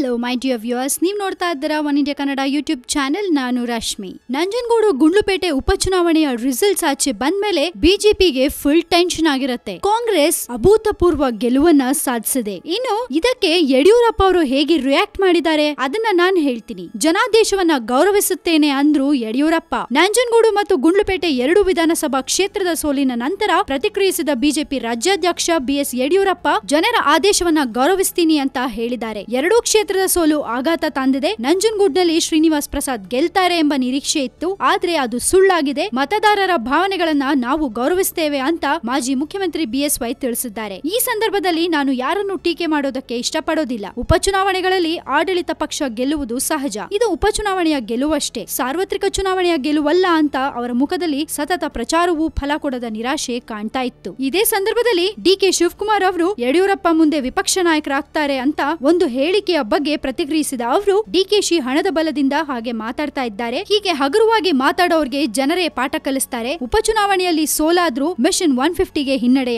hello my dear viewers ನೀವು ನೋಡ್ತಾ ಇದ್ದೀರಾ one India Kannada YouTube channel ನಾನು ರಶ್ಮಿ ನಂಜನಗೂಡು ಗುಂಡ್ಲುಪೇಟೆ ಉಪಚುನಾವಣೆಯ ರಿಸಲ್ಟ್ಸ್ ಆಚೆ ಮೇಲೆ ಬಿಜೆಪಿಗೆ ಫುಲ್ ಟೆನ್ಷನ್ ಆಗಿರುತ್ತೆ ಕಾಂಗ್ರೆಸ್ ಅಭೂತಪೂರ್ವ ಗೆಲುವನ್ನ ಸಾಧಿಸಿದೆ ಇನ್ನು ಇದಕ್ಕೆ ಯಡಿಯೂರಪ್ಪ ಅವರು ಹೇಗೆ ರಿಯಾಕ್ಟ್ ಮಾಡಿದ್ದಾರೆ ಅದನ್ನ ನಾನು ಹೇಳ್ತೀನಿ ಜನಾದೇಶವನ್ನ ಗೌರವಿಸುತ್ತೇನೆ ಅಂದ್ರು ಯಡಿಯೂರಪ್ಪ ನಂಜನಗೂಡು ಮತ್ತು ಗುಂಡ್ಲುಪೇಟೆ ಎರಡು ವಿಧಾನಸಭಾ ಕ್ಷೇತ್ರದ ಸೋಲಿನ ನಂತರ ಪ್ರತಿಕ್ರಿಯಿಸಿದ ಬಿಜೆಪಿ ರಾಜ್ಯಾಧ್ಯಕ್ಷ ಬಿಎಸ್ ಯಡಿಯೂರಪ್ಪ ಜನರ ಆದೇಶವನ್ನ ಗೌರವಿಸ್ತೀನಿ ಅಂತ ಹೇಳಿದ್ದಾರೆ ಎರಡೂ ಕ್ಷೇತ್ರ ಕ್ಷೇತ್ರದ ಸೋಲು ಆಘಾತ ತಂದಿದೆ ನಂಜನಗೂಡ್ನಲ್ಲಿ ಶ್ರೀನಿವಾಸ್ ಪ್ರಸಾದ್ ಗೆಲ್ತಾರೆ ಎಂಬ ನಿರೀಕ್ಷೆ ಇತ್ತು ಆದ್ರೆ ಅದು ಸುಳ್ಳಾಗಿದೆ ಮತದಾರರ ಭಾವನೆಗಳನ್ನ ನಾವು ಗೌರವಿಸುತ್ತೇವೆ ಅಂತ ಮಾಜಿ ಮುಖ್ಯಮಂತ್ರಿ ಬಿಎಸ್ ವೈ ತಿಳಿಸಿದ್ದಾರೆ ಈ ಸಂದರ್ಭದಲ್ಲಿ ನಾನು ಯಾರನ್ನು ಟೀಕೆ ಮಾಡೋದಕ್ಕೆ ಇಷ್ಟಪಡೋದಿಲ್ಲ ಉಪಚುನಾವಣೆಗಳಲ್ಲಿ ಆಡಳಿತ ಪಕ್ಷ ಗೆಲ್ಲುವುದು ಸಹಜ ಇದು ಉಪಚುನಾವಣೆಯ ಗೆಲುವಷ್ಟೇ ಸಾರ್ವತ್ರಿಕ ಚುನಾವಣೆಯ ಗೆಲುವಲ್ಲ ಅಂತ ಅವರ ಮುಖದಲ್ಲಿ ಸತತ ಪ್ರಚಾರವೂ ಫಲ ಕೊಡದ ನಿರಾಶೆ ಕಾಣ್ತಾ ಇತ್ತು ಇದೇ ಸಂದರ್ಭದಲ್ಲಿ ಡಿಕೆ ಶಿವಕುಮಾರ್ ಅವರು ಯಡಿಯೂರಪ್ಪ ಮುಂದೆ ವಿಪಕ್ಷ ನಾಯಕರಾಗ್ತಾರೆ ಅಂತ ಒಂದು ಹೇಳಿಕೆಯ ಬಗ್ಗೆ ಪ್ರತಿಕ್ರಿಯಿಸಿದ ಅವರು ಡಿಕೆಶಿ ಹಣದ ಬಲದಿಂದ ಹಾಗೆ ಮಾತಾಡ್ತಾ ಇದ್ದಾರೆ ಹೀಗೆ ಹಗುರವಾಗಿ ಮಾತಾಡೋರ್ಗೆ ಜನರೇ ಪಾಠ ಕಲಿಸ್ತಾರೆ ಉಪಚುನಾವಣೆಯಲ್ಲಿ ಸೋಲಾದ್ರೂ ಮಿಷನ್ ಒನ್ ಫಿಫ್ಟಿಗೆ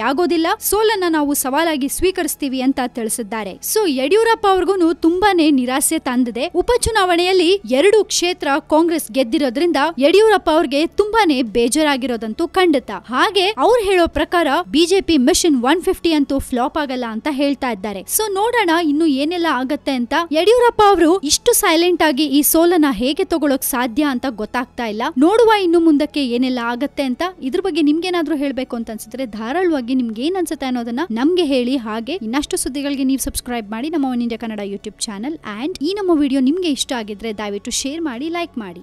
ಆಗೋದಿಲ್ಲ ಸೋಲನ್ನ ನಾವು ಸವಾಲಾಗಿ ಸ್ವೀಕರಿಸ್ತೀವಿ ಅಂತ ತಿಳಿಸಿದ್ದಾರೆ ಸೊ ಯಡಿಯೂರಪ್ಪ ಅವ್ರಿಗೂ ತುಂಬಾನೇ ನಿರಾಸೆ ತಂದಿದೆ ಉಪಚುನಾವಣೆಯಲ್ಲಿ ಎರಡು ಕ್ಷೇತ್ರ ಕಾಂಗ್ರೆಸ್ ಗೆದ್ದಿರೋದ್ರಿಂದ ಯಡಿಯೂರಪ್ಪ ಅವ್ರಿಗೆ ತುಂಬಾನೇ ಬೇಜಾರಾಗಿರೋದಂತೂ ಖಂಡಿತ ಹಾಗೆ ಅವ್ರು ಹೇಳೋ ಪ್ರಕಾರ ಬಿಜೆಪಿ ಮಿಷನ್ ಒನ್ ಫಿಫ್ಟಿ ಅಂತೂ ಫ್ಲಾಪ್ ಆಗಲ್ಲ ಅಂತ ಹೇಳ್ತಾ ಇದ್ದಾರೆ ಸೊ ನೋಡೋಣ ಇನ್ನು ಏನೆಲ್ಲ ಆಗತ್ತೆ ಅಂತ ಅಂತ ಯಡಿಯೂರಪ್ಪ ಅವರು ಇಷ್ಟು ಸೈಲೆಂಟ್ ಆಗಿ ಈ ಸೋಲನ್ನ ಹೇಗೆ ತಗೊಳಕ್ ಸಾಧ್ಯ ಅಂತ ಗೊತ್ತಾಗ್ತಾ ಇಲ್ಲ ನೋಡುವ ಇನ್ನು ಮುಂದಕ್ಕೆ ಏನೆಲ್ಲ ಆಗತ್ತೆ ಅಂತ ಇದ್ರ ಬಗ್ಗೆ ನಿಮ್ಗೇನಾದ್ರೂ ಹೇಳ್ಬೇಕು ಅಂತ ಅನ್ಸಿದ್ರೆ ಧಾರಾಳವಾಗಿ ನಿಮ್ಗೆ ಏನ್ ಅನ್ಸುತ್ತೆ ಅನ್ನೋದನ್ನ ನಮ್ಗೆ ಹೇಳಿ ಹಾಗೆ ಇನ್ನಷ್ಟು ಸುದ್ದಿಗಳಿಗೆ ನೀವು ಸಬ್ಸ್ಕ್ರೈಬ್ ಮಾಡಿ ನಮ್ಮ one India Kannada YouTube channel and ಈ ನಮ್ಮ ವಿಡಿಯೋ ನಿಮ್ಗೆ ಇಷ್ಟ ಆಗಿದ್ರೆ ದಯವಿಟ್ಟು ಶೇರ್ ಮಾಡಿ ಲೈಕ್ ಮಾಡಿ